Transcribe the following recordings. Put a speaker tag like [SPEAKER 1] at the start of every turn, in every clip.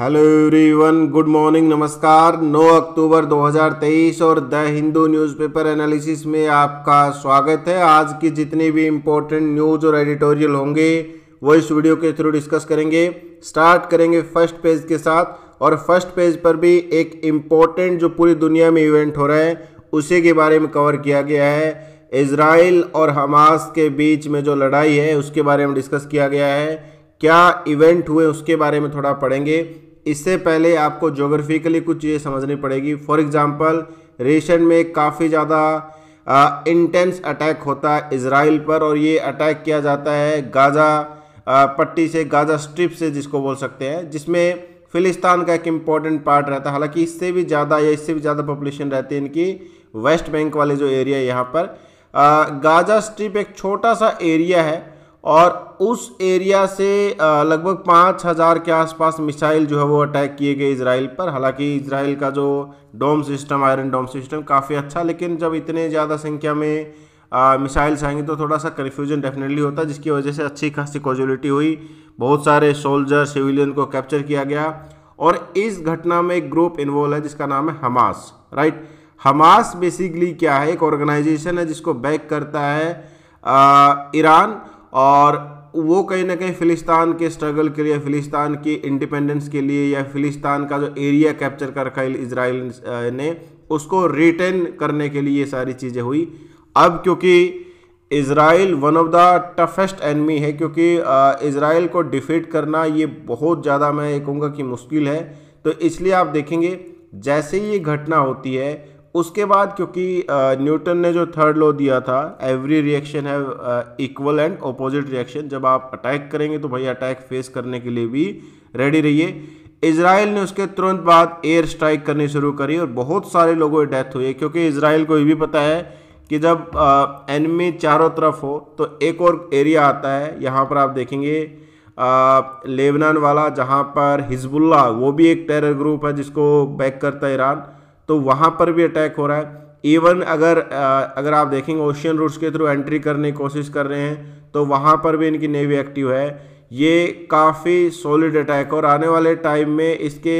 [SPEAKER 1] hello everyone good morning नमस्कार 9 अक्टूबर 2023 और the Hindu newspaper analysis में आपका स्वागत है आज की जितनी भी इम्पोर्टेंट न्यूज़ और एडिटोरियल होंगे वो इस वीडियो के थ्रू डिस्कस करेंगे स्टार्ट करेंगे फर्स्ट पेज के साथ और फर्स्ट पेज पर भी एक इम्पोर्टेंट जो पूरी दुनिया में इवेंट हो रहा है उसी के बारे में कवर किया गया है इसराइल और हमास के बीच में जो लड़ाई है उसके बारे में डिस्कस किया गया है क्या इवेंट हुए उसके बारे में थोड़ा पढ़ेंगे इससे पहले आपको जोग्राफिकली कुछ चीज़ें समझनी पड़ेगी फॉर एग्ज़ाम्पल रेशन में काफ़ी ज़्यादा इंटेंस अटैक होता है इसराइल पर और ये अटैक किया जाता है गाज़ा पट्टी से गाज़ा स्ट्रिप से जिसको बोल सकते हैं जिसमें फ़िलिस्तान का एक इम्पॉर्टेंट पार्ट रहता है हालांकि इससे भी ज़्यादा या इससे भी ज़्यादा पॉपुलेशन रहती है इनकी वेस्ट बैंक वाले जो एरिया है यहाँ पर गाज़ा स्ट्रिप एक छोटा सा एरिया है और उस एरिया से लगभग पाँच हज़ार के आसपास मिसाइल जो है वो अटैक किए गए इसराइल पर हालांकि इसराइल का जो dome system iron dome system काफ़ी अच्छा लेकिन जब इतने ज़्यादा संख्या में मिसाइल्स आएंगे तो थोड़ा सा कन्फ्यूजन डेफिनेटली होता है जिसकी वजह से अच्छी खासी कॉजुलिटी हुई बहुत सारे सोल्जर सिविलियन को कैप्चर किया गया और इस घटना में एक ग्रुप इन्वॉल्व है जिसका नाम है हमास राइट हमास बेसिकली क्या है एक ऑर्गेनाइजेशन है जिसको बैक करता है ईरान और वो कहीं ना कहीं फ़िलिस्तान के स्ट्रगल के लिए फ़िलिस्तान की इंडिपेंडेंस के लिए या फ़िलिस्तान का जो एरिया कैप्चर कर रखा है इसराइल ने उसको रिटेन करने के लिए ये सारी चीज़ें हुई अब क्योंकि Israel one of the toughest enemy है क्योंकि इसराइल को डिफीट करना ये बहुत ज़्यादा मैं कहूँगा कि मुश्किल है तो इसलिए आप देखेंगे जैसे ही ये घटना होती है उसके बाद क्योंकि न्यूटन ने जो थर्ड लॉ दिया था एवरी रिएक्शन है इक्वल एंड ऑपोजिट रिएक्शन जब आप अटैक करेंगे तो भाई अटैक फेस करने के लिए भी रेडी रहिए इसराइल ने उसके तुरंत बाद एयर स्ट्राइक करनी शुरू करी और बहुत सारे लोगों की डेथ हुई है क्योंकि इसराइल को ये भी पता है कि जब एनमी चारों तरफ हो तो एक और एरिया आता है यहाँ पर आप देखेंगे लेबनान वाला जहाँ पर हिजबुल्ला वो भी एक टेरर ग्रुप है जिसको बैक करता है ईरान तो वहाँ पर भी अटैक हो रहा है इवन अगर अगर आप देखेंगे ओशियन रूट्स के थ्रू एंट्री करने की कोशिश कर रहे हैं तो वहाँ पर भी इनकी नेवी एक्टिव है ये काफ़ी सॉलिड अटैक और आने वाले टाइम में इसके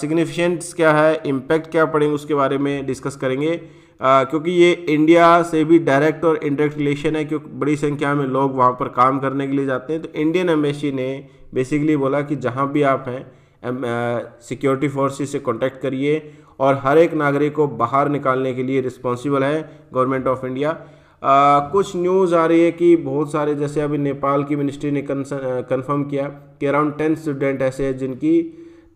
[SPEAKER 1] सिग्निफिकेंट्स क्या है इम्पैक्ट क्या पड़ेंगे उसके बारे में डिस्कस करेंगे आ, क्योंकि ये इंडिया से भी डायरेक्ट और इनडायरेक्ट रिलेशन है क्योंकि बड़ी संख्या में लोग वहाँ पर काम करने के लिए जाते हैं तो इंडियन एम्बेसी ने बेसिकली बोला कि जहाँ भी आप हैं सिक्योरिटी फोर्सेस से कांटेक्ट करिए और हर एक नागरिक को बाहर निकालने के लिए रिस्पॉन्सिबल है गवर्नमेंट ऑफ इंडिया आ, कुछ न्यूज़ आ रही है कि बहुत सारे जैसे अभी नेपाल की मिनिस्ट्री ने कन्फर्म किया कि अराउंड टेन स्टूडेंट ऐसे हैं जिनकी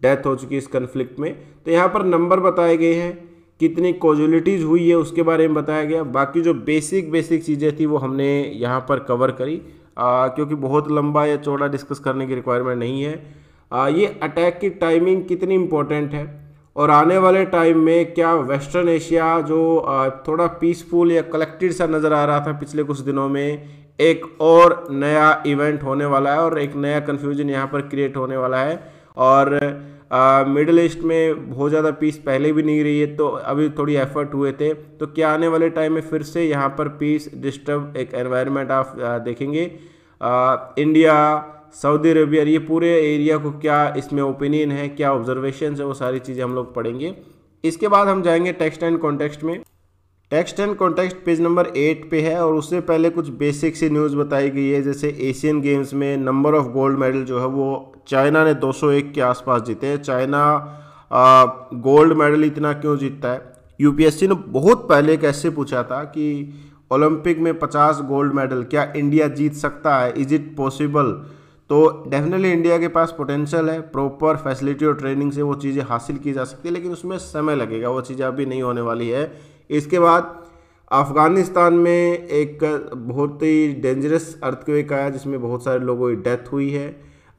[SPEAKER 1] डेथ हो चुकी है इस कन्फ्लिक्ट में तो यहाँ पर नंबर बताए गए हैं कितनी कॉजुलिटीज़ हुई है उसके बारे में बताया गया बाकी जो बेसिक बेसिक चीज़ें थी वो हमने यहाँ पर कवर करी आ, क्योंकि बहुत लंबा या चौड़ा डिस्कस करने की रिक्वायरमेंट नहीं है आ, ये अटैक की टाइमिंग कितनी इम्पोर्टेंट है और आने वाले टाइम में क्या वेस्टर्न एशिया जो थोड़ा पीसफुल या कलेक्टेड सा नज़र आ रहा था पिछले कुछ दिनों में एक और नया इवेंट होने वाला है और एक नया कन्फ्यूजन यहाँ पर क्रिएट होने वाला है और मिडल ईस्ट में बहुत ज़्यादा पीस पहले भी नहीं रही है तो अभी थोड़ी एफर्ट हुए थे तो क्या आने वाले टाइम में फिर से यहाँ पर पीस डिस्टर्ब एक एनवायरनमेंट आप देखेंगे आ, इंडिया सऊदी अरेबिया ये पूरे एरिया को क्या इसमें ओपिनियन है क्या ऑब्जर्वेशन है वो सारी चीज़ें हम लोग पढ़ेंगे इसके बाद हम जाएंगे टेक्स्ट एंड कॉन्टेक्स्ट में text and context page number eight पे है और उससे पहले कुछ बेसिक सी न्यूज़ बताई गई है जैसे एशियन गेम्स में नंबर ऑफ गोल्ड मेडल जो है वो चाइना ने 201 के आसपास जीते हैं चाइना गोल्ड मेडल इतना क्यों जीतता है यूपीएससी ने बहुत पहले एक ऐसे पूछा था कि ओलंपिक में 50 गोल्ड मेडल क्या इंडिया जीत सकता है इज इट पॉसिबल तो डेफिनेटली इंडिया के पास पोटेंशियल है प्रॉपर फैसिलिटी और ट्रेनिंग से वो चीज़ें हासिल की जा सकती है लेकिन उसमें समय लगेगा वो चीज़ें अभी नहीं होने वाली है इसके बाद अफ़गानिस्तान में एक बहुत ही डेंजरस अर्थक्वेक आया जिसमें बहुत सारे लोगों की डेथ हुई है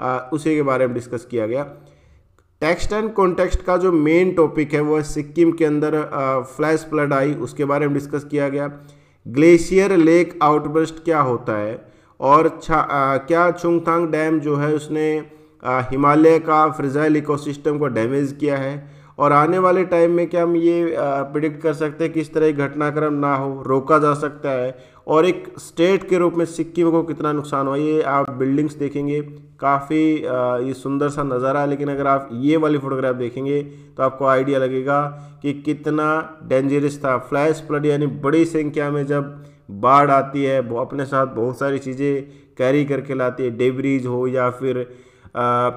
[SPEAKER 1] आ, उसी के बारे में डिस्कस किया गया टेक्स्ट एंड कॉन्टेक्स्ट का जो मेन टॉपिक है वो है सिक्किम के अंदर फ्लैश फ्लड आई उसके बारे में डिस्कस किया गया ग्लेशियर लेक आउटबर्स्ट क्या होता है और आ, क्या छुंगथांग डैम जो है उसने हिमालय का फ्रिजाइल इकोसिस्टम को डैमेज किया है और आने वाले टाइम में क्या हम ये प्रिडिक्ट कर सकते हैं कि इस तरह की घटनाक्रम ना हो रोका जा सकता है और एक स्टेट के रूप में सिक्किम को कितना नुकसान हुआ ये आप बिल्डिंग्स देखेंगे काफ़ी ये सुंदर सा नज़ारा है लेकिन अगर आप ये वाली फोटोग्राफ देखेंगे तो आपको आइडिया लगेगा कि कितना डेंजरस था फ्लैश फ्लड यानी बड़ी संख्या में जब बाढ़ आती है अपने साथ बहुत सारी चीज़ें कैरी करके लाती है डेबरीज हो या फिर आ,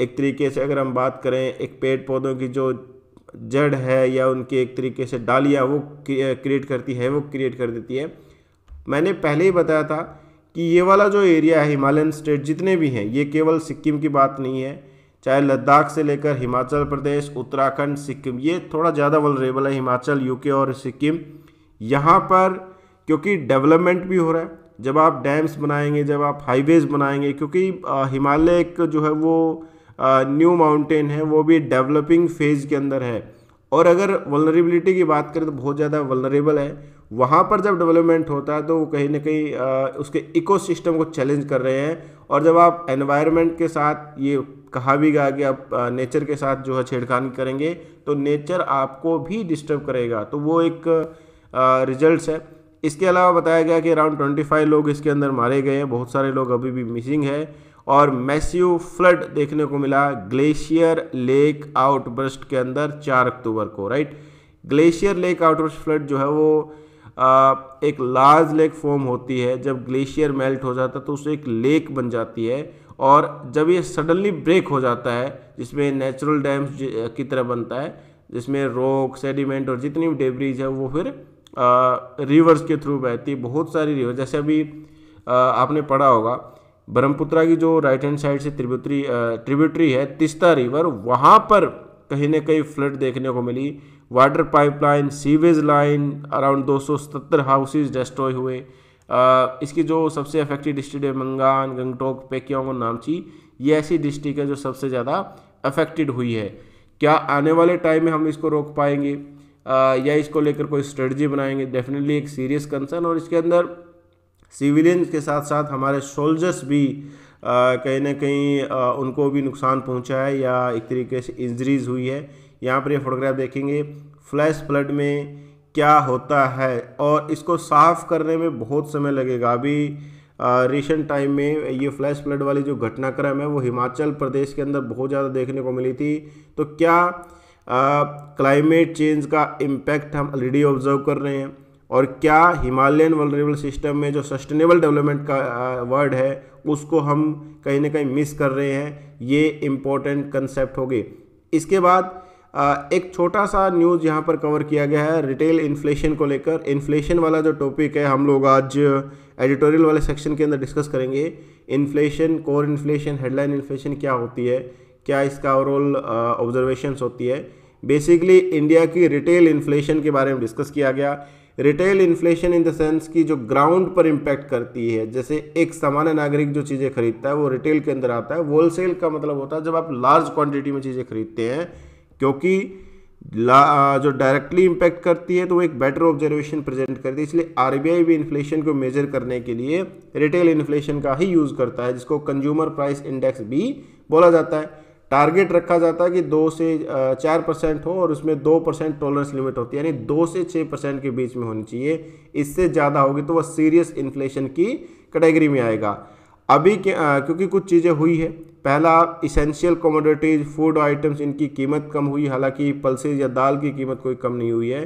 [SPEAKER 1] एक तरीके से अगर हम बात करें एक पेड़ पौधों की जो जड़ है या उनकी एक तरीके से डालियाँ वो क्रिएट करती है वो क्रिएट कर देती है मैंने पहले ही बताया था कि ये वाला जो एरिया है हिमालयन स्टेट जितने भी हैं ये केवल सिक्किम की बात नहीं है चाहे लद्दाख से लेकर हिमाचल प्रदेश उत्तराखंड सिक्किम ये थोड़ा ज़्यादा वलरेबल है हिमाचल यूके और सिक्किम यहाँ पर क्योंकि डेवलपमेंट भी हो रहा है जब आप डैम्स बनाएंगे जब आप हाईवेज बनाएंगे क्योंकि हिमालय एक जो है वो न्यू माउंटेन है वो भी डेवलपिंग फेज के अंदर है और अगर वलनरेबिलिटी की बात करें तो बहुत ज़्यादा वलनरेबल है वहाँ पर जब डेवलपमेंट होता है तो वो कहीं ना कहीं उसके इकोसिस्टम को चैलेंज कर रहे हैं और जब आप एनवायरनमेंट के साथ ये कहा भी गया कि आप नेचर के साथ जो है छेड़खानी करेंगे तो नेचर आपको भी डिस्टर्ब करेगा तो वो एक रिजल्ट्स है इसके अलावा बताया गया कि अराउंड 25 लोग इसके अंदर मारे गए हैं बहुत सारे लोग अभी भी मिसिंग हैं और मैसिव फ्लड देखने को मिला ग्लेशियर लेक आउटब्रस्ट के अंदर चार अक्टूबर को right glacier lake outburst flood जो है वो आ, एक लार्ज लेक फॉर्म होती है जब ग्लेशियर मेल्ट हो जाता है तो उसे एक लेक बन जाती है और जब ये सडनली ब्रेक हो जाता है जिसमें नेचुरल डैम्स की तरह बनता है जिसमें रॉक सेडिमेंट और जितनी भी डेबरीज है वो फिर रिवर्स के थ्रू बहती है बहुत सारी रिवर जैसे अभी आपने पढ़ा होगा ब्रह्मपुत्रा की जो राइट हैंड साइड से त्रिबुत्री ट्रिब्यूटरी है तिस्ता रिवर वहाँ पर कहीं ना कहीं फ्लड देखने को मिली water pipeline sewage line around 270 houses destroy हुए आ, इसकी जो सबसे अफेक्टेड डिस्ट्रिक्ट है मंगान गंगटोक पेकियांग और नामची ये ऐसी डिस्ट्रिक्ट है जो सबसे ज़्यादा अफेक्टेड हुई है क्या आने वाले टाइम में हम इसको रोक पाएंगे या इसको लेकर कोई स्ट्रेटजी बनाएंगे डेफिनेटली एक सीरियस कंसर्न और इसके अंदर सिविलियंस के साथ साथ हमारे सोल्जर्स भी कहीं ना कहीं उनको भी नुकसान पहुंचा है या एक तरीके से इंजरीज हुई है यहाँ पर ये फोटोग्राफ देखेंगे फ्लैश फ्लड में क्या होता है और इसको साफ़ करने में बहुत समय लगेगा अभी रिसेंट टाइम में ये फ्लैश फ्लड वाली जो घटनाक्रम है वो हिमाचल प्रदेश के अंदर बहुत ज़्यादा देखने को मिली थी तो क्या क्लाइमेट चेंज का इम्पैक्ट हम ऑलरेडी ऑब्जर्व कर रहे हैं और क्या हिमालयन वलरेबल सिस्टम में जो सस्टेनेबल डेवलपमेंट का वर्ड है उसको हम कहीं ना कहीं मिस कर रहे हैं ये इम्पोर्टेंट कंसेप्ट हो गए इसके बाद एक छोटा सा न्यूज़ यहाँ पर कवर किया गया है रिटेल इन्फ्लेशन को लेकर इन्फ्लेशन वाला जो टॉपिक है हम लोग आज एडिटोरियल वाले सेक्शन के अंदर डिस्कस करेंगे inflation core inflation headline inflation क्या होती है क्या इसका ओवरऑल ऑब्जर्वेशंस होती है बेसिकली इंडिया की रिटेल इन्फ्लेशन के बारे में डिस्कस किया गया retail inflation in the sense कि जो ग्राउंड पर इम्पैक्ट करती है जैसे एक सामान्य नागरिक जो चीज़ें खरीदता है वो रिटेल के अंदर आता है होलसेल का मतलब होता है जब आप लार्ज क्वांटिटी में चीज़ें खरीदते हैं क्योंकि जो डायरेक्टली इम्पैक्ट करती है तो वो एक बेटर ऑब्जर्वेशन प्रेजेंट करती है इसलिए आर भी इन्फ्लेशन को मेजर करने के लिए रिटेल इन्फ्लेशन का ही यूज़ करता है जिसको कंज्यूमर प्राइस इंडेक्स भी बोला जाता है टारगेट रखा जाता है कि दो से चार परसेंट हो और उसमें दो परसेंट टॉलरेंस लिमिट होती है यानी दो से छः परसेंट के बीच में होनी चाहिए इससे ज़्यादा होगी तो वह सीरियस इन्फ्लेशन की कैटेगरी में आएगा अभी क्योंकि कुछ चीज़ें हुई है पहला इसेंशियल कमोडिटीज़ फूड आइटम्स इनकी कीमत कम हुई हालांकि पल्सेज या दाल की कीमत कोई कम नहीं हुई है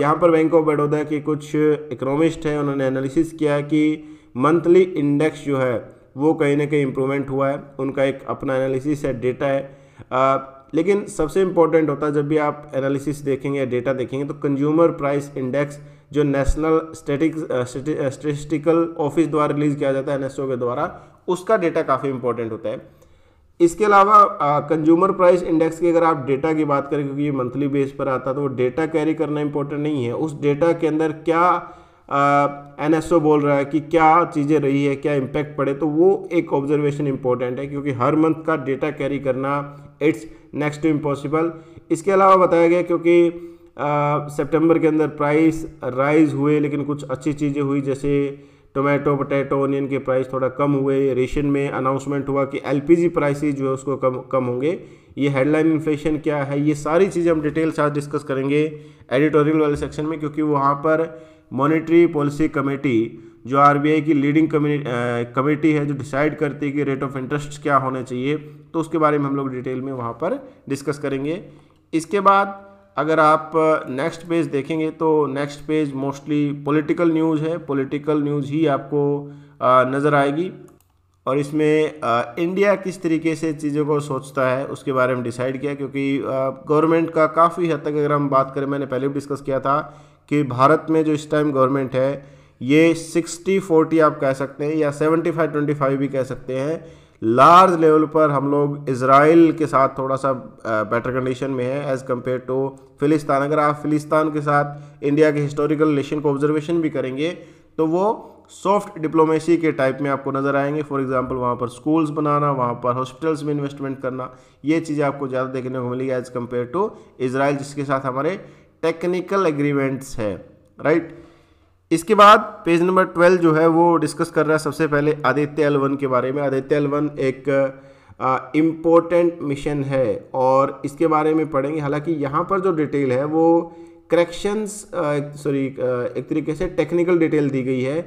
[SPEAKER 1] यहाँ पर बैंक ऑफ बड़ौदा के कुछ इकोनॉमिस्ट हैं उन्होंने एनालिसिस किया कि मंथली इंडेक्स जो है वो कहीं ना कहीं इम्प्रूवमेंट हुआ है उनका एक अपना एनालिसिस है डेटा है आ, लेकिन सबसे इम्पोर्टेंट होता है जब भी आप एनालिसिस देखेंगे या डेटा देखेंगे तो कंज्यूमर प्राइस इंडेक्स जो नेशनल स्टेटिस्टिकल ऑफिस द्वारा रिलीज किया जाता है एन के द्वारा उसका डेटा काफ़ी इंपॉर्टेंट होता है इसके अलावा कंज्यूमर प्राइस इंडेक्स की अगर आप डेटा की बात करें क्योंकि ये मंथली बेस पर आता है तो वो डेटा कैरी करना इंपॉर्टेंट नहीं है उस डेटा के अंदर क्या एन एस ओ बोल रहा है कि क्या चीज़ें रही है क्या इम्पैक्ट पड़े तो वो एक ऑब्जर्वेशन इंपॉर्टेंट है क्योंकि हर मंथ का डेटा कैरी करना इट्स नेक्स्ट टू इम्पॉसिबल इसके अलावा बताया गया क्योंकि सितंबर के अंदर प्राइस राइज हुए लेकिन कुछ अच्छी चीज़ें हुई जैसे टोमेटो पोटैटो ऑनियन के प्राइस थोड़ा कम हुए रेशन में अनाउंसमेंट हुआ कि एलपीजी प्राइसेस जो है उसको कम कम होंगे ये हेडलाइन इन्फ्लेशन क्या है ये सारी चीज़ें हम डिटेल साथ डिस्कस करेंगे एडिटोरियल वाले सेक्शन में क्योंकि वहाँ पर मॉनेटरी पॉलिसी कमेटी जो आरबीआई की लीडिंग कमेटी है जो डिसाइड करती है कि रेट ऑफ इंटरेस्ट क्या होने चाहिए तो उसके बारे में हम लोग डिटेल में वहाँ पर डिस्कस करेंगे इसके बाद अगर आप नेक्स्ट पेज देखेंगे तो next page mostly political news है पॉलिटिकल न्यूज़ ही आपको नज़र आएगी और इसमें इंडिया किस तरीके से चीज़ों को सोचता है उसके बारे में डिसाइड किया क्योंकि गवर्नमेंट का काफ़ी हद तक अगर हम बात करें मैंने पहले भी डिस्कस किया था कि भारत में जो इस टाइम गवर्नमेंट है ये सिक्सटी फोर्टी आप कह सकते हैं या सेवेंटी फाइव ट्वेंटी फाइव भी कह सकते हैं लार्ज लेवल पर हम लोग इसराइल के साथ थोड़ा सा बेटर कंडीशन में है एज़ कम्पेयर टू फ़िलिस्तान अगर आप फ़िलिस्तान के साथ इंडिया के हिस्टोरिकल रिलेशन को ऑब्जर्वेशन भी करेंगे तो वो सॉफ्ट डिप्लोमेसी के टाइप में आपको नज़र आएंगे फॉर एग्जांपल वहाँ पर स्कूल्स बनाना वहाँ पर हॉस्पिटल्स में इन्वेस्टमेंट करना ये चीज़ें आपको ज़्यादा देखने को मिलेगी एज़ कम्पेयर टू इसराइल जिसके साथ हमारे टेक्निकल एग्रीमेंट्स है राइट इसके बाद पेज नंबर ट्वेल्व जो है वो डिस्कस कर रहा है सबसे पहले आदित्य एलवन के बारे में आदित्य एलवन एक इम्पोर्टेंट मिशन है और इसके बारे में पढ़ेंगे हालांकि यहाँ पर जो डिटेल है वो करेक्शंस सॉरी एक तरीके से टेक्निकल डिटेल दी गई है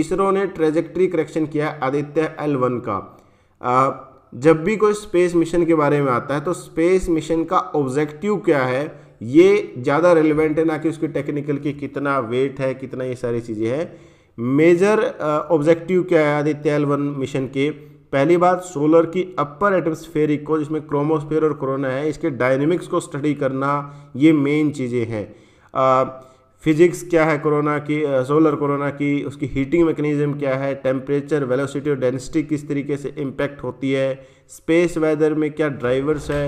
[SPEAKER 1] इसरो ने ट्रेजेक्ट्री करेक्शन किया आदित्य एल वन का जब भी कोई स्पेस मिशन के बारे में आता है तो स्पेस मिशन का ऑब्जेक्टिव क्या है ये ज़्यादा रेलिवेंट है ना कि उसके टेक्निकल की कितना वेट है कितना ये सारी चीज़ें हैं मेजर ऑब्जेक्टिव क्या है आदित्य एल वन मिशन के पहली बात सोलर की अपर एटमोस्फेरिक को जिसमें क्रोमोस्फेयर और कोरोना है इसके डायनेमिक्स को स्टडी करना ये मेन चीज़ें हैं फिजिक्स क्या है कोरोना की सोलर कोरोना की उसकी हीटिंग मैकेनिज्म क्या है टेम्परेचर वेलोसिटी और डेंसिटी किस तरीके से इम्पैक्ट होती है स्पेस वेदर में क्या ड्राइवर्स है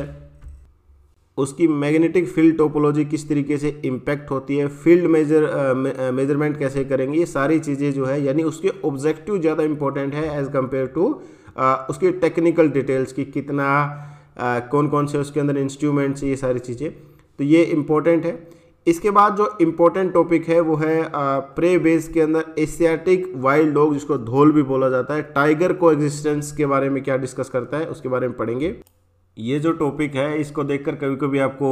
[SPEAKER 1] उसकी मैग्नेटिक फील्ड टोपोलॉजी किस तरीके से इम्पैक्ट होती है फील्ड मेजर मेजरमेंट कैसे करेंगे ये सारी चीज़ें जो है यानी उसके ऑब्जेक्टिव ज़्यादा इंपॉर्टेंट है एज़ कम्पेयर टू उसकी टेक्निकल डिटेल्स की कितना आ, कौन कौन से उसके अंदर इंस्ट्रूमेंट्स ये सारी चीज़ें तो ये इंपॉर्टेंट है इसके बाद जो इम्पोर्टेंट टॉपिक है वो है प्रे बेस के अंदर एशियाटिक वाइल्ड डॉग जिसको धोल भी बोला जाता है टाइगर को एग्जिस्टेंस के बारे में क्या डिस्कस करता है उसके बारे में पढ़ेंगे ये जो टॉपिक है इसको देखकर कभी कभी आपको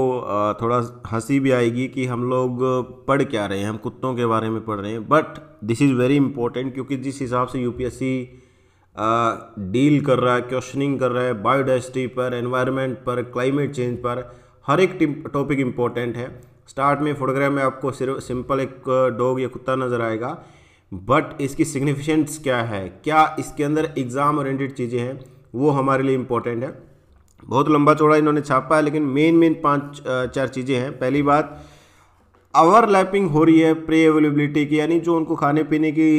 [SPEAKER 1] थोड़ा हंसी भी आएगी कि हम लोग पढ़ क्या रहे हैं हम कुत्तों के बारे में पढ़ रहे हैं but this is very important क्योंकि जिस हिसाब से यूपीएससी डील कर रहा है क्वेश्चनिंग कर रहा है बायोडाइवर्सिटी पर एनवायरनमेंट पर क्लाइमेट चेंज पर हर एक टॉपिक इम्पोर्टेंट है स्टार्ट में फोटोग्राफ में आपको सिर्फ सिंपल एक डॉग या कुत्ता नज़र आएगा बट इसकी सिग्निफिकेंस क्या है क्या इसके अंदर एग्ज़ाम ओरिएंटेड चीज़ें हैं वो हमारे लिए इम्पोर्टेंट है बहुत लंबा चौड़ा इन्होंने छापा है लेकिन मेन मेन पांच चार चीज़ें हैं पहली बात आवर लैपिंग हो रही है प्रे अवेलेबिलिटी की यानी जो उनको खाने पीने की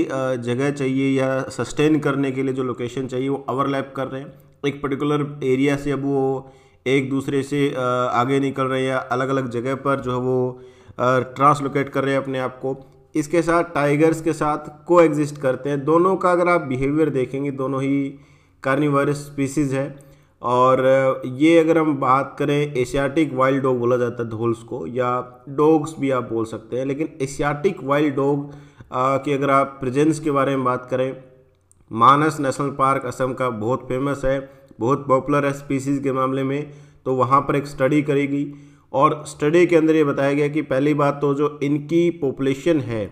[SPEAKER 1] जगह चाहिए या सस्टेन करने के लिए जो लोकेशन चाहिए वो आवर कर रहे हैं एक पर्टिकुलर एरिया से अब वो एक दूसरे से आगे निकल रहे हैं अलग अलग जगह पर जो है वो ट्रांसलोकेट कर रहे हैं अपने आप को इसके साथ टाइगर्स के साथ को एग्जिस्ट करते हैं दोनों का अगर आप बिहेवियर देखेंगे दोनों ही कार्निवर स्पीसीज़ है और ये अगर हम बात करें एशियाटिक वाइल्ड डॉग बोला जाता है धोल्स को या डॉग्स भी आप बोल सकते हैं लेकिन एशियाटिक वाइल्ड डॉग की अगर आप प्रेजेंस के बारे में बात करें मानस नेशनल पार्क असम का बहुत फेमस है बहुत पॉपुलर है स्पीसीज़ के मामले में तो वहाँ पर एक स्टडी करेगी और स्टडी के अंदर ये बताया गया कि पहली बात तो जो इनकी पॉपुलेशन है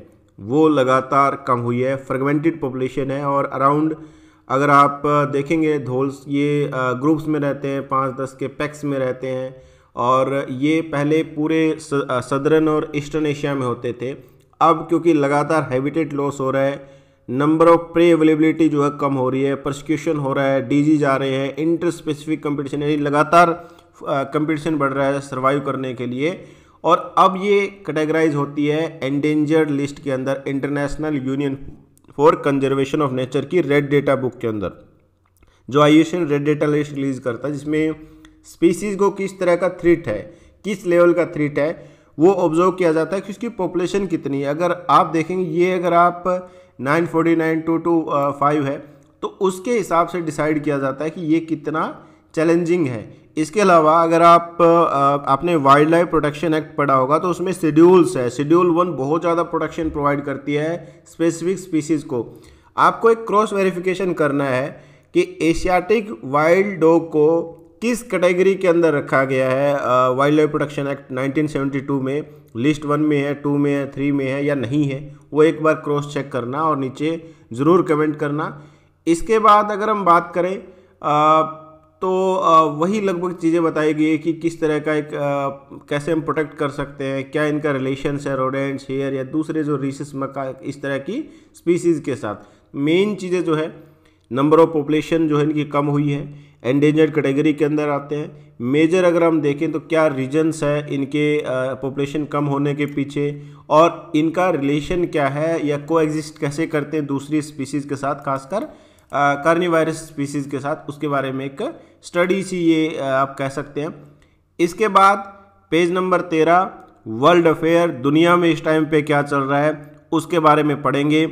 [SPEAKER 1] वो लगातार कम हुई है फ्रेगमेंटेड पॉपुलेशन है और अराउंड अगर आप देखेंगे धोल्स ये ग्रुप्स में रहते हैं पाँच दस के पैक्स में रहते हैं और ये पहले पूरे सदर्न और ईस्टर्न एशिया में होते थे अब क्योंकि लगातार हैबिटेट लॉस हो रहा है नंबर ऑफ प्रे अवेलेबिलिटी जो है कम हो रही है प्रोसिक्यूशन हो रहा है डीजीज आ रहे हैं इंटर स्पेसिफिक कंपटीशन यानी लगातार कंपटीशन बढ़ रहा है सर्वाइव करने के लिए और अब ये कैटेगराइज होती है एंडेंजर्ड लिस्ट के अंदर international union for conservation of nature की रेड डेटा बुक के अंदर जो आई रेड डेटा लिस्ट रिलीज करता है जिसमें स्पीसीज को किस तरह का थ्रीट है किस लेवल का थ्रीट है वो ऑब्जर्व किया जाता है कि उसकी पॉपुलेशन कितनी है अगर आप देखेंगे ये अगर आप nine forty nine two two five है तो उसके हिसाब से डिसाइड किया जाता है कि ये कितना चैलेंजिंग है इसके अलावा अगर आप आपने वाइल्ड लाइफ प्रोटेक्शन एक्ट पढ़ा होगा तो उसमें शेड्यूल्स है शेड्यूल वन बहुत ज़्यादा प्रोटेक्शन प्रोवाइड करती है स्पेसिफिक स्पीसीज़ को आपको एक क्रॉस वेरिफिकेशन करना है कि एशियाटिक वाइल्ड डॉग को किस कैटेगरी के अंदर रखा गया है वाइल्ड लाइफ प्रोटेक्शन एक्ट 1972 में लिस्ट वन में है टू में है थ्री में है या नहीं है वो एक बार क्रॉस चेक करना और नीचे ज़रूर कमेंट करना इसके बाद अगर हम बात करें आ, तो आ, वही लगभग चीज़ें बताई गई है कि किस तरह का एक आ, कैसे हम प्रोटेक्ट कर सकते हैं क्या इनका रिलेशंस है रोडेंट्स हेयर या दूसरे जो रिसिस मका इस तरह की स्पीसीज़ के साथ मेन चीज़ें जो है नंबर ऑफ पॉपुलेशन जो है इनकी कम हुई है एंडेंजर्ड कैटेगरी के अंदर आते हैं मेजर अगर हम देखें तो क्या रीजन्स है इनके पॉपुलेशन कम होने के पीछे और इनका रिलेशन क्या है या को कैसे करते हैं दूसरी स्पीसीज़ के साथ खासकर वायरस स्पीसीज़ के साथ उसके बारे में एक स्टडी सी ये आप कह सकते हैं इसके बाद पेज नंबर तेरह वर्ल्ड अफेयर दुनिया में इस टाइम पे क्या चल रहा है उसके बारे में पढ़ेंगे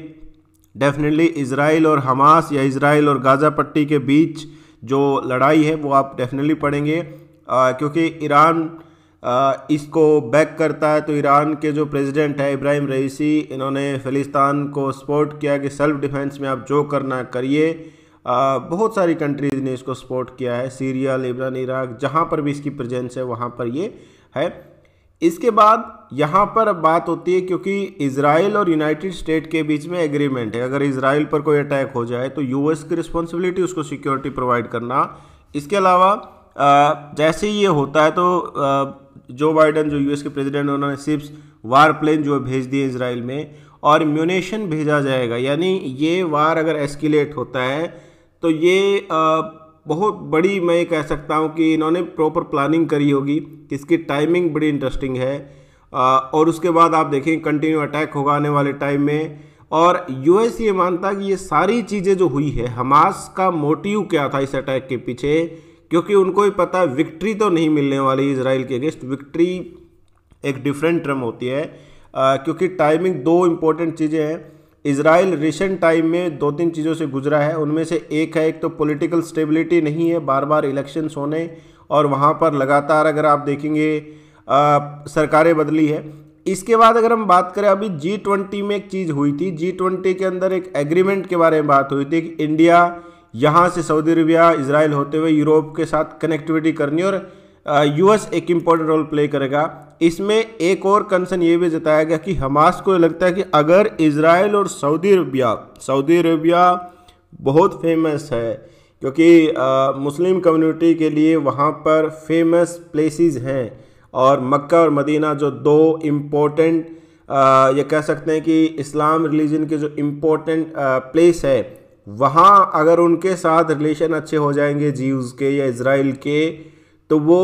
[SPEAKER 1] डेफिनेटली इसराइल और हमास या इसराइल और गाज़ा पट्टी के बीच जो लड़ाई है वो आप डेफिनेटली पढ़ेंगे क्योंकि ईरान इसको बैक करता है तो ईरान के जो प्रेसिडेंट है इब्राहिम रईसी इन्होंने फ़िलिस्तान को सपोर्ट किया कि सेल्फ डिफेंस में आप जो करना करिए बहुत सारी कंट्रीज़ ने इसको सपोर्ट किया है सीरिया लेबनान इराक जहाँ पर भी इसकी प्रेजेंस है वहाँ पर ये है इसके बाद यहाँ पर अब बात होती है क्योंकि इसराइल और यूनाइटेड स्टेट के बीच में एग्रीमेंट है अगर इसराइल पर कोई अटैक हो जाए तो यूएस की रिस्पॉन्सिबिलिटी उसको सिक्योरिटी प्रोवाइड करना इसके अलावा जैसे ही ये होता है तो जो बाइडन जो यूएस के प्रेसिडेंट उन्होंने सिर्फ वार प्लेन जो भेज दिए इसराइल में और म्यूनेशन भेजा जाएगा यानी ये वार अगर एस्किलेट होता है तो ये आ, बहुत बड़ी मैं ये कह सकता हूँ कि इन्होंने प्रॉपर प्लानिंग करी होगी इसकी टाइमिंग बड़ी इंटरेस्टिंग है और उसके बाद आप देखें कंटिन्यू अटैक होगा आने वाले टाइम में और यूएस ये मानता कि ये सारी चीज़ें जो हुई है हमास का मोटिव क्या था इस अटैक के पीछे क्योंकि उनको ही पता है विक्ट्री तो नहीं मिलने वाली इसराइल के अगेंस्ट विक्ट्री एक डिफरेंट टर्म होती है आ, क्योंकि टाइमिंग दो इम्पोर्टेंट चीज़ें हैं इसराइल रिसेंट टाइम में दो तीन चीज़ों से गुजरा है उनमें से एक है एक तो पॉलिटिकल स्टेबिलिटी नहीं है बार बार इलेक्शंस होने और वहाँ पर लगातार अगर आप देखेंगे आ, सरकारें बदली है इसके बाद अगर हम बात करें अभी जी ट्वेंटी में एक चीज़ हुई थी जी ट्वेंटी के अंदर एक एग्रीमेंट के बारे में बात हुई थी कि इंडिया यहाँ से सऊदी अरबिया इसराइल होते हुए यूरोप के साथ कनेक्टिविटी करनी और यूएस एक इम्पोर्टेंट रोल प्ले करेगा इसमें एक और कंसर्न ये भी जताया गया कि हमास को लगता है कि अगर इसराइल और सऊदी अरबिया सऊदी अरबिया बहुत फेमस है क्योंकि आ, मुस्लिम कम्युनिटी के लिए वहाँ पर फेमस प्लेसेस हैं और मक्का और मदीना जो दो इम्पोर्टेंट ये कह सकते हैं कि इस्लाम रिलीजन के जो इम्पोर्टेंट प्लेस है वहाँ अगर उनके साथ रिलेशन अच्छे हो जाएंगे जीव के या इसराइल के तो वो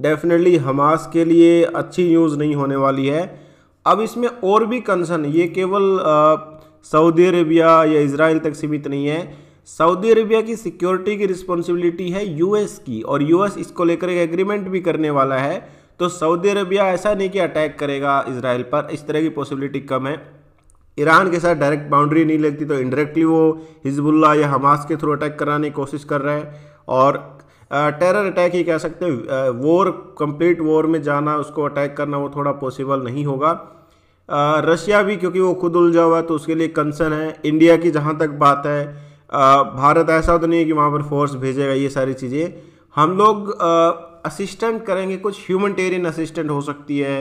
[SPEAKER 1] डेफिनेटली हमास के लिए अच्छी न्यूज़ नहीं होने वाली है अब इसमें और भी कंसर्न ये केवल सऊदी अरेबिया या इसराइल तक सीमित नहीं है सऊदी अरेबिया की सिक्योरिटी की रिस्पॉन्सिबिलिटी है यूएस की और यूएस इसको लेकर एक एग्रीमेंट भी करने वाला है तो सऊदी अरेबिया ऐसा नहीं कि अटैक करेगा इसराइल पर इस तरह की पॉसिबिलिटी कम है ईरान के साथ डायरेक्ट बाउंड्री नहीं लगती तो इनडायरेक्टली वो हिजबुल्ला या हमास के थ्रू अटैक कराने की कोशिश कर रहे हैं और टेरर अटैक ही कह सकते हैं वॉर कंप्लीट वॉर में जाना उसको अटैक करना वो थोड़ा पॉसिबल नहीं होगा रशिया भी क्योंकि वो खुद उलझा हुआ है तो उसके लिए कंसर्न है इंडिया की जहाँ तक बात है भारत ऐसा तो नहीं है कि वहाँ पर फोर्स भेजेगा ये सारी चीज़ें हम लोग असिस्टेंट करेंगे कुछ ह्यूमनटेरियन असिस्टेंट हो सकती है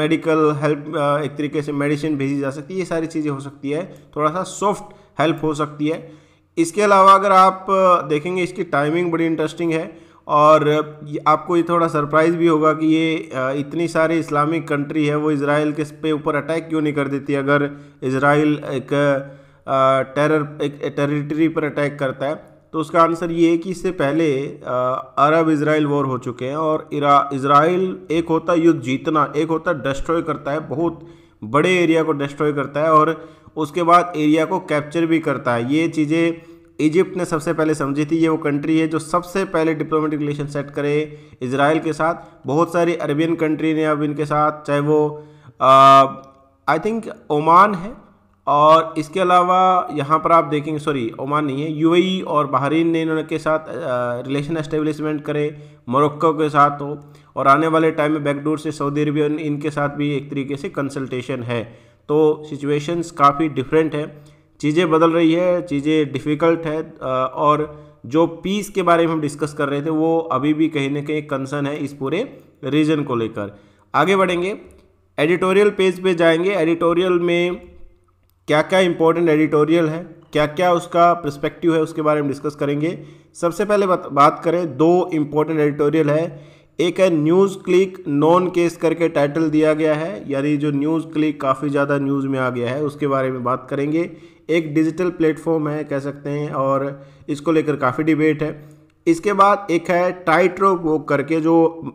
[SPEAKER 1] मेडिकल हेल्प एक तरीके से मेडिसिन भेजी जा सकती है ये सारी चीज़ें हो सकती है थोड़ा सा सॉफ्ट हेल्प हो सकती है इसके अलावा अगर आप देखेंगे इसकी टाइमिंग बड़ी इंटरेस्टिंग है और आपको ये थोड़ा सरप्राइज़ भी होगा कि ये इतनी सारी इस्लामिक कंट्री है वो इसराइल के पे ऊपर अटैक क्यों नहीं कर देती अगर इसराइल एक टेरर एक टेरिटरी पर अटैक करता है तो उसका आंसर ये है कि इससे पहले अरब इसराइल वॉर हो चुके हैं और इसराइल एक होता युद्ध जीतना एक होता डिस्ट्रॉय करता है बहुत बड़े एरिया को डिस्ट्रॉय करता है और उसके बाद एरिया को कैप्चर भी करता है ये चीज़ें इजिप्ट ने सबसे पहले समझी थी ये वो कंट्री है जो सबसे पहले डिप्लोमेटिक रिलेशन सेट करे इसराइल के साथ बहुत सारी अरबियन कंट्री ने अब इनके साथ चाहे वो आई थिंक ओमान है और इसके अलावा यहाँ पर आप देखेंगे सॉरी ओमान नहीं है यूएई e और बहरीन ने इन्होंने के साथ रिलेशन एस्टेब्लिशमेंट करे मोरक्को के साथ हो और आने वाले टाइम में बैकडोर से सऊदी अरबिया इनके साथ भी एक तरीके से कंसल्टेशन है तो सिचुएशंस काफ़ी डिफरेंट हैं चीज़ें बदल रही है चीज़ें डिफ़िकल्ट है और जो पीस के बारे में हम डिस्कस कर रहे थे वो अभी भी कहीं ना कहीं कंसर्न है इस पूरे रीजन को लेकर आगे बढ़ेंगे एडिटोरियल पेज पे जाएंगे एडिटोरियल में क्या क्या इंपॉर्टेंट एडिटोरियल है क्या क्या उसका प्रस्पेक्टिव है उसके बारे में डिस्कस करेंगे सबसे पहले बात करें दो इम्पोर्टेंट एडिटोरियल है एक है न्यूज़ क्लिक नॉन केस करके टाइटल दिया गया है यानी जो न्यूज़ क्लिक काफ़ी ज़्यादा न्यूज़ में आ गया है उसके बारे में बात करेंगे एक डिजिटल प्लेटफॉर्म है कह सकते हैं और इसको लेकर काफ़ी डिबेट है इसके बाद एक है टाइट रोप वो करके जो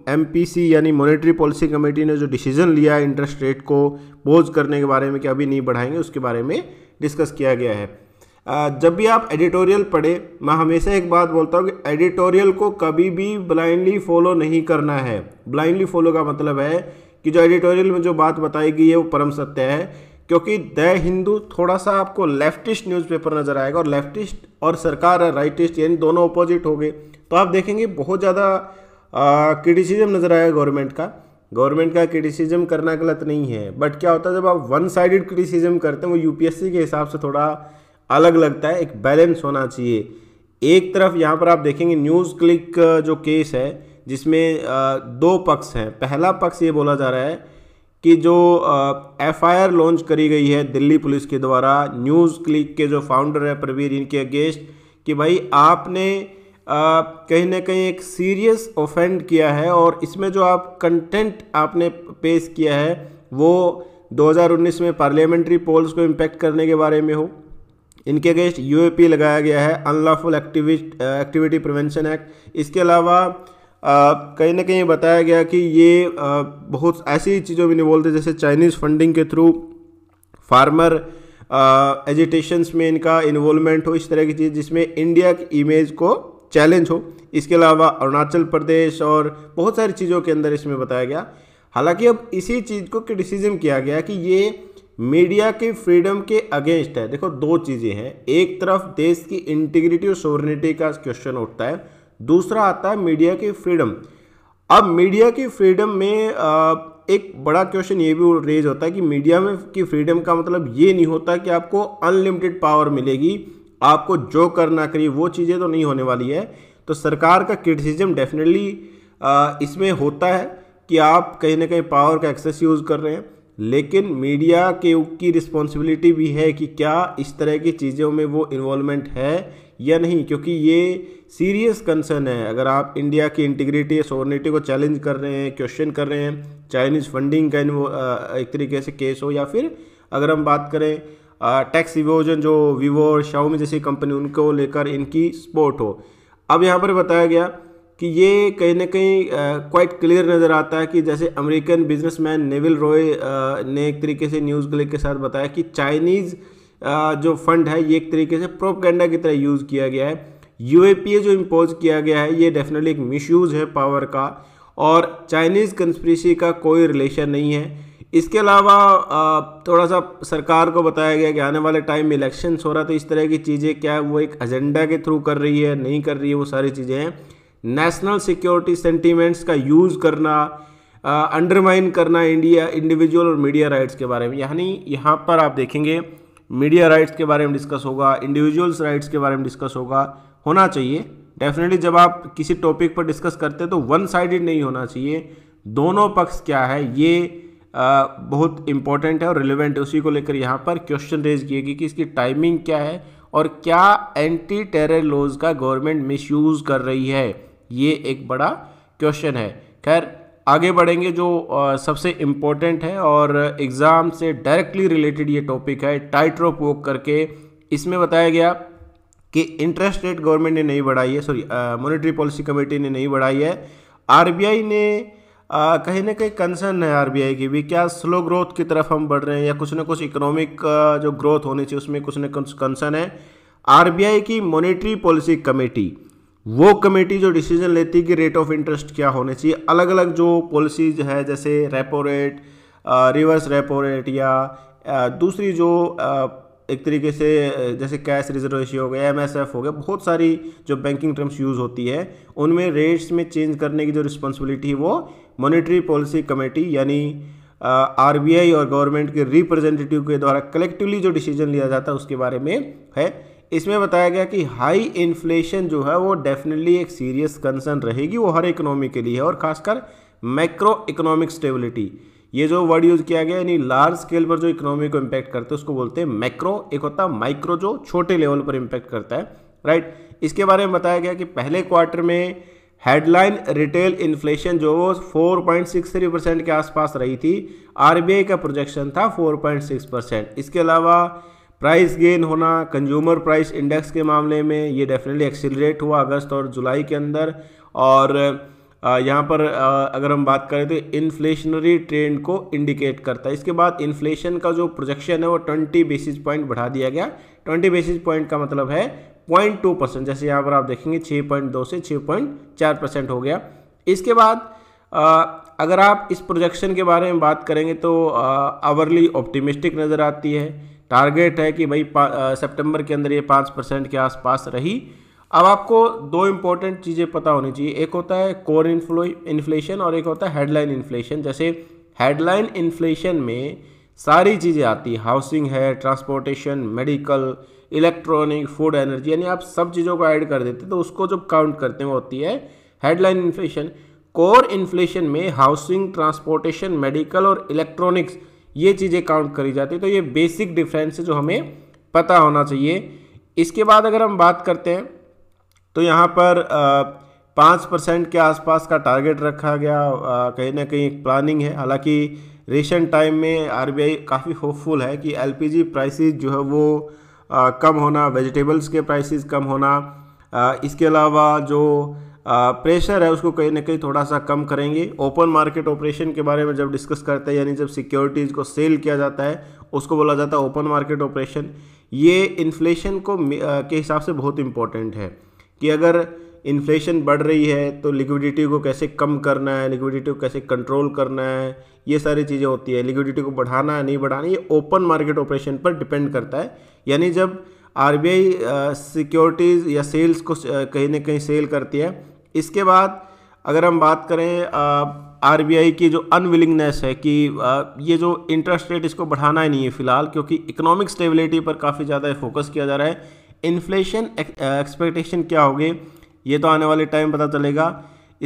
[SPEAKER 1] एम यानी मॉनेटरी पॉलिसी कमेटी ने जो डिसीजन लिया है इंटरेस्ट रेट को पोज करने के बारे में कि अभी नहीं बढ़ाएंगे उसके बारे में डिस्कस किया गया है जब भी आप एडिटोरियल पढ़े मैं हमेशा एक बात बोलता हूँ कि एडिटोरियल को कभी भी ब्लाइंडली फॉलो नहीं करना है ब्लाइंडली फॉलो का मतलब है कि जो एडिटोरियल में जो बात बताई गई है वो परम सत्य है क्योंकि द हिंदू थोड़ा सा आपको लेफ्टिस्ट न्यूज़पेपर नज़र आएगा और लेफ्टिस्ट और सरकार राइटिस्ट यानी दोनों अपोजिट हो गए तो आप देखेंगे बहुत ज़्यादा क्रिटिसिज्म नज़र आएगा गवर्नमेंट का गवर्नमेंट का क्रिटिसिज्म करना गलत नहीं है बट क्या होता है जब आप वन साइडेड क्रिटिसिज्म करते हैं वो यूपीएससी के हिसाब से थोड़ा अलग लगता है एक बैलेंस होना चाहिए एक तरफ यहाँ पर आप देखेंगे न्यूज़ क्लिक जो केस है जिसमें दो पक्ष हैं पहला पक्ष ये बोला जा रहा है कि जो एफआईआर लॉन्च करी गई है दिल्ली पुलिस के द्वारा न्यूज़ क्लिक के जो फाउंडर है प्रवीर इनके अगेंस्ट कि भाई आपने कहीं ना कहीं एक सीरियस ऑफेंड किया है और इसमें जो आप कंटेंट आपने पेश किया है वो 2019 में पार्लियामेंट्री पोल्स को इम्पेक्ट करने के बारे में हो इनके अगेंस्ट यूएपी लगाया गया है unlawful activity activity prevention act इसके अलावा कहीं ना कहीं बताया गया कि ये आ, बहुत ऐसी चीज़ों में बोलते जैसे चाइनीज़ फंडिंग के थ्रू फार्मर एजिटेशंस में इनका इन्वॉल्वमेंट हो इस तरह की चीज़ जिसमें इंडिया की इमेज को चैलेंज हो इसके अलावा अरुणाचल प्रदेश और बहुत सारी चीज़ों के अंदर इसमें बताया गया हालांकि अब इसी चीज़ को क्रिटिसिज्म किया गया कि ये मीडिया के फ्रीडम के अगेंस्ट है देखो दो चीज़ें हैं एक तरफ देश की इंटीग्रिटी और सोवरेनिटी का क्वेश्चन उठता है दूसरा आता है मीडिया की फ्रीडम अब मीडिया की फ्रीडम में एक बड़ा क्वेश्चन ये भी रेज होता है कि मीडिया में की फ्रीडम का मतलब ये नहीं होता कि आपको अनलिमिटेड पावर मिलेगी आपको जो करना करिए वो चीज़ें तो नहीं होने वाली है तो सरकार का क्रिटिसिज्म डेफिनेटली इसमें होता है कि आप कहीं ना कहीं पावर का एक्सेस यूज़ कर रहे हैं लेकिन मीडिया के की रिस्पॉन्सिबिलिटी भी है कि क्या इस तरह की चीज़ों में वो इन्वॉल्वमेंट है या नहीं क्योंकि ये सीरियस कंसर्न है अगर आप इंडिया की इंटीग्रिटी या सोवर्निटी को चैलेंज कर रहे हैं क्वेश्चन कर रहे हैं चाइनीज़ फंडिंग का एक तरीके से केस हो या फिर अगर हम बात करें टैक्स इवोजन जो वीवो और शाओमी जैसी कंपनी उनको लेकर इनकी सपोर्ट हो अब यहाँ पर बताया गया कि ये कहीं ना कहीं क्वाइट क्लियर नज़र आता है कि जैसे अमेरिकन बिजनेसमैन नेविल रॉय ने एक तरीके से न्यूज़ क्लिक के साथ बताया कि चाइनीज़ जो फंड है ये एक तरीके से प्रोपगेंडा की तरह यूज़ किया गया है यूएपीए जो इम्पोज किया गया है ये डेफिनेटली एक मिसयूज़ है पावर का और चाइनीज़ कंस्परेसी का कोई रिलेशन नहीं है इसके अलावा थोड़ा सा सरकार को बताया गया कि आने वाले टाइम में इलेक्शन हो रहा तो इस तरह की चीज़ें क्या वो एक एजेंडा के थ्रू कर रही है नहीं कर रही है वो सारी चीज़ें हैं नेशनल सिक्योरिटी सेंटीमेंट्स का यूज़ करना अंडरमाइन करना इंडिया इंडिविजुअल और मीडिया राइट्स के बारे में यानी यहाँ पर आप देखेंगे मीडिया राइट्स के बारे में डिस्कस होगा इंडिविजुअल्स राइट्स के बारे में डिस्कस होगा होना चाहिए डेफिनेटली जब आप किसी टॉपिक पर डिस्कस करते हैं तो वन साइडेड नहीं होना चाहिए दोनों पक्ष क्या है ये आ, बहुत इंपॉर्टेंट है और रिलेवेंट है उसी को लेकर यहाँ पर क्वेश्चन रेज किए गए कि इसकी टाइमिंग क्या है और क्या एंटी टेरर लॉज का गवर्नमेंट मिसयूज़ कर रही है ये एक बड़ा क्वेश्चन है खैर आगे बढ़ेंगे जो सबसे इम्पोर्टेंट है और एग्ज़ाम से डायरेक्टली रिलेटेड ये टॉपिक है टाइट्रोप वॉक करके इसमें बताया गया कि इंटरेस्ट रेट गवर्नमेंट ने नहीं बढ़ाई है सॉरी मॉनेटरी पॉलिसी कमेटी ने नहीं बढ़ाई है आरबीआई ने कहीं ना कहीं कंसर्न है आरबीआई की भी क्या स्लो ग्रोथ की तरफ हम बढ़ रहे हैं या कुछ ना कुछ इकोनॉमिक जो ग्रोथ होनी चाहिए उसमें कुछ ना कुछ कंसर्न है आरबीआई की मॉनेटरी पॉलिसी कमेटी वो कमेटी जो डिसीजन लेती है कि रेट ऑफ इंटरेस्ट क्या होने चाहिए अलग अलग जो पॉलिसीज है जैसे repo rate reverse repo rate या दूसरी जो एक तरीके से जैसे कैश रिजर्व रेशियो हो गया एम हो गया बहुत सारी जो बैंकिंग टर्म्स यूज़ होती है उनमें रेट्स में चेंज करने की जो रिस्पॉन्सिबिलिटी है वो मॉनिटरी पॉलिसी कमेटी यानी आर और गवर्नमेंट के रिप्रेजेंटेटिव के द्वारा कलेक्टिवली जो डिसीजन लिया जाता है उसके बारे में है इसमें बताया गया कि हाई इन्फ्लेशन जो है वो डेफिनेटली एक सीरियस कंसर्न रहेगी वो हर इकोनॉमी के लिए है और खासकर मैक्रो इकोनॉमिक स्टेबिलिटी ये जो वर्ड यूज किया गया यानी लार्ज स्केल पर जो इकोनॉमी को इम्पैक्ट करते हैं उसको बोलते हैं मैक्रो एक होता है माइक्रो जो छोटे लेवल पर इम्पैक्ट करता है राइट इसके बारे में बताया गया कि पहले क्वार्टर में हेडलाइन रिटेल इन्फ्लेशन जो वो 4.63 परसेंट के आसपास रही थी आरबीआई का प्रोजेक्शन था 4.6 परसेंट इसके अलावा प्राइस गेन होना कंज्यूमर प्राइस इंडेक्स के मामले में ये डेफिनेटली एक्सेलरेट हुआ अगस्त और जुलाई के अंदर और यहाँ पर अगर हम बात करें तो इन्फ्लेशनरी ट्रेंड को इंडिकेट करता है इसके बाद इन्फ्लेशन का जो प्रोजेक्शन है वो ट्वेंटी बेसिस पॉइंट बढ़ा दिया गया ट्वेंटी बेसिस पॉइंट का मतलब है पॉइंट टू परसेंट जैसे यहाँ पर आप देखेंगे छः पॉइंट दो से 6.4 पॉइंट चार परसेंट हो गया इसके बाद अगर आप इस प्रोजेक्शन के बारे में बात करेंगे तो आवरली ऑप्टिमिस्टिक नज़र आती है टारगेट है कि भाई सितंबर के अंदर ये पाँच परसेंट के आसपास रही अब आपको दो इम्पॉर्टेंट चीज़ें पता होनी चाहिए एक होता है कोर इन्फ्लो इन्फ्लेशन और एक होता है हेडलाइन इन्फ्लेशन जैसे हेडलाइन इन्फ्लेशन में सारी चीज़ें आती है हाउसिंग है transportation medical electronic food energy यानी आप सब चीज़ों को ऐड कर देते तो उसको जब काउंट करते हैं वो होती है हेडलाइन इन्फ्लेशन कोर इन्फ्लेशन में हाउसिंग ट्रांसपोर्टेशन मेडिकल और इलेक्ट्रॉनिक्स ये चीज़ें काउंट करी जाती है तो ये बेसिक डिफरेंस है जो हमें पता होना चाहिए इसके बाद अगर हम बात करते हैं तो यहाँ पर पाँच परसेंट के आसपास का टारगेट रखा गया कहीं ना कहीं एक प्लानिंग है हालांकि रिसेंट टाइम में आरबीआई काफ़ी होपफुल है कि एलपीजी प्राइसेस जो है वो आ, कम होना वेजिटेबल्स के प्राइसेस कम होना आ, इसके अलावा जो प्रेशर है उसको कहीं ना कहीं थोड़ा सा कम करेंगे ओपन मार्केट ऑपरेशन के बारे में जब डिस्कस करते हैं यानी जब सिक्योरिटीज़ को सेल किया जाता है उसको बोला जाता है ओपन मार्केट ऑपरेशन ये इन्फ्लेशन को के हिसाब से बहुत इंपॉर्टेंट है कि अगर इन्फ्लेशन बढ़ रही है तो लिक्विडिटी को कैसे कम करना है लिक्विडिटी को कैसे कंट्रोल करना है ये सारी चीज़ें होती है लिक्विडिटी को बढ़ाना है नहीं बढ़ाना ये ओपन मार्केट ऑपरेशन पर डिपेंड करता है यानी जब आर सिक्योरिटीज़ या सेल्स को कहीं ना कहीं सेल करती है इसके बाद अगर हम बात करें आर की जो अनविलिंगनेस है कि ये जो इंटरेस्ट रेट इसको बढ़ाना ही नहीं है फिलहाल क्योंकि इकोनॉमिक स्टेबिलिटी पर काफ़ी ज़्यादा फोकस किया जा रहा है इन्फ्लेशन एक्सपेक्टेशन क्या होगी ये तो आने वाले टाइम पता चलेगा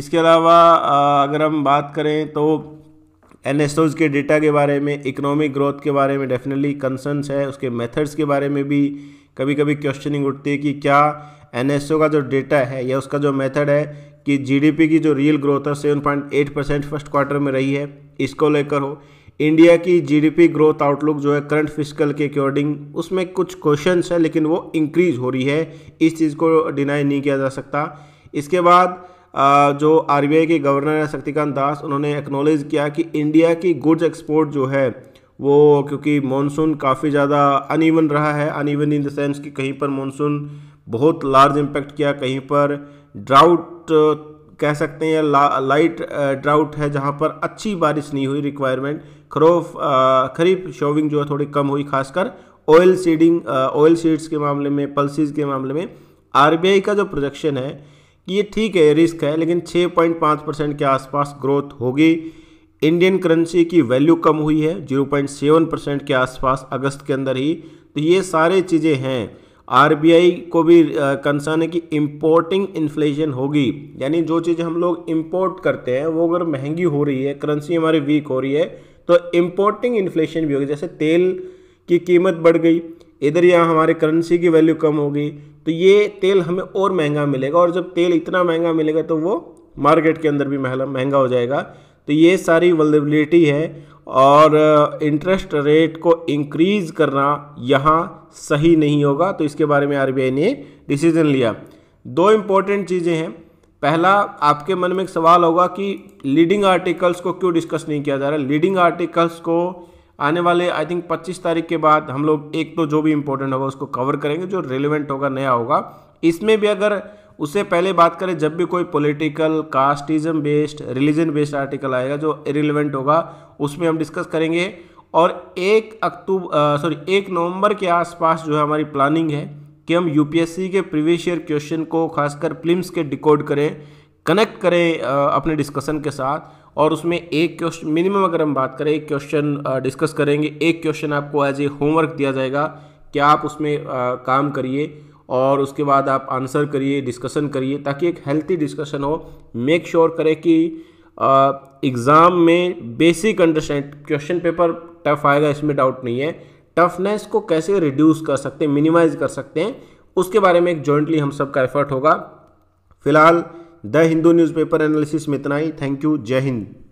[SPEAKER 1] इसके अलावा अगर हम बात करें तो एन के डेटा के बारे में इकोनॉमिक ग्रोथ के बारे में डेफिनेटली कंसर्नस है उसके मेथड्स के बारे में भी कभी कभी क्वेश्चनिंग उठती है कि क्या एन का जो डेटा है या उसका जो मेथड है कि जीडीपी की जो रियल ग्रोथ है seven point eight percent first quarter में रही है इसको लेकर हो इंडिया की जीडीपी ग्रोथ आउटलुक जो है करंट फिजिकल के अकॉर्डिंग उसमें कुछ क्वेश्चन है लेकिन वो इंक्रीज हो रही है इस चीज़ को डिनाई नहीं किया जा सकता इसके बाद जो आर के गवर्नर है शक्तिकांत दास उन्होंने एक्नोलेज किया कि इंडिया की गुड्स एक्सपोर्ट जो है वो क्योंकि मानसून काफ़ी ज़्यादा अनइवन रहा है अनइवन इन द सेंस कि कहीं पर मानसून बहुत लार्ज इम्पैक्ट किया कहीं पर ड्राउट कह सकते हैं ला, लाइट ड्राउट है जहाँ पर अच्छी बारिश नहीं हुई रिक्वायरमेंट खरोफ खरीफ शोविंग जो है थोड़ी कम हुई खासकर ऑयल सीडिंग ऑयल सीड्स के मामले में पल्सिस के मामले में आर का जो प्रोजेक्शन है ये ठीक है रिस्क है लेकिन छः परसेंट के आसपास ग्रोथ होगी इंडियन करेंसी की वैल्यू कम हुई है 0.7 परसेंट के आसपास अगस्त के अंदर ही तो ये सारे चीज़ें हैं आरबीआई को भी कंसर्न है कि इम्पोर्टिंग इन्फ्लेशन होगी यानी जो चीज़ हम लोग इम्पोर्ट करते हैं वो अगर महंगी हो रही है करेंसी हमारी वीक हो रही है तो इम्पोर्टिंग इन्फ्लेशन भी होगी जैसे तेल की कीमत बढ़ गई इधर यहाँ हमारे करेंसी की वैल्यू कम होगी तो ये तेल हमें और महंगा मिलेगा और जब तेल इतना महंगा मिलेगा तो वो मार्केट के अंदर भी महंगा हो जाएगा तो ये सारी वलेबिलिटी है और इंटरेस्ट रेट को इंक्रीज़ करना यहाँ सही नहीं होगा तो इसके बारे में आरबीआई ने डिसीजन लिया दो इम्पोर्टेंट चीज़ें हैं पहला आपके मन में एक सवाल होगा कि लीडिंग आर्टिकल्स को क्यों डिस्कस नहीं किया जा रहा है लीडिंग आर्टिकल्स को आने वाले आई थिंक 25 तारीख के बाद हम लोग एक तो जो भी इम्पोर्टेंट होगा उसको कवर करेंगे जो रेलिवेंट होगा नया होगा इसमें भी अगर उससे पहले बात करें जब भी कोई political casteism based religion based article आएगा जो रिलेवेंट होगा उसमें हम डिस्कस करेंगे और एक अक्टूबर सॉरी एक नवंबर के आसपास जो है हमारी प्लानिंग है कि हम यूपीएससी के प्रीवियस ईयर क्वेश्चन को खासकर फिल्म्स के डिकोड करें कनेक्ट करें अपने डिस्कशन के साथ और उसमें एक क्वेश्चन मिनिमम अगर हम बात करें एक क्वेश्चन डिस्कस करेंगे एक क्वेश्चन आपको एज ए होमवर्क दिया जाएगा कि आप उसमें आ, काम करिए और उसके बाद आप आंसर करिए डिस्कशन करिए ताकि एक हेल्थी डिस्कशन हो मेक श्योर sure करें कि एग्ज़ाम में basic understand question paper tough आएगा इसमें डाउट नहीं है टफनेस को कैसे रिड्यूस कर सकते हैं मिनिमाइज कर सकते हैं उसके बारे में एक जॉइंटली हम सब का एफर्ट होगा फिलहाल द हिंदू न्यूज़पेपर एनालिसिस में इतना ही थैंक यू जय हिंद